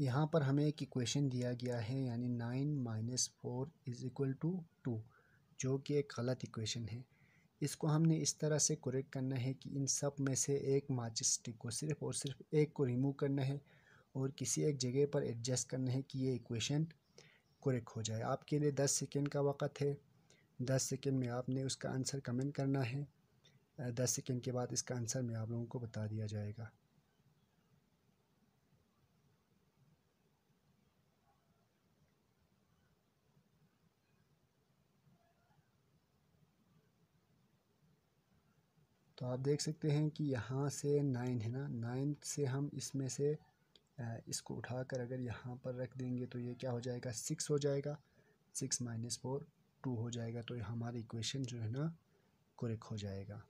यहाँ पर हमें एक इक्वेशन दिया गया है यानी nine minus four is equal to two जो कि एक गलत इक्वेशन है इसको हमने इस तरह से करेक्ट करना है कि इन सब में से एक स्टिक को सिर्फ और सिर्फ एक को रिमूव करना है और किसी एक जगह पर एडजस्ट करना है कि ये इक्वेशन करेक्ट हो जाए आपके लिए दस सेकेंड का वक़्त है दस सेकेंड में आपने उसका आंसर कमेंट करना है दस सेकेंड के बाद इसका आंसर मैं आप लोगों को बता दिया जाएगा तो आप देख सकते हैं कि यहाँ से नाइन है ना नाइन से हम इसमें से इसको उठाकर अगर यहाँ पर रख देंगे तो ये क्या हो जाएगा सिक्स हो जाएगा सिक्स माइनस फोर टू हो जाएगा तो हमारी इक्वेशन जो है ना करेक्ट हो जाएगा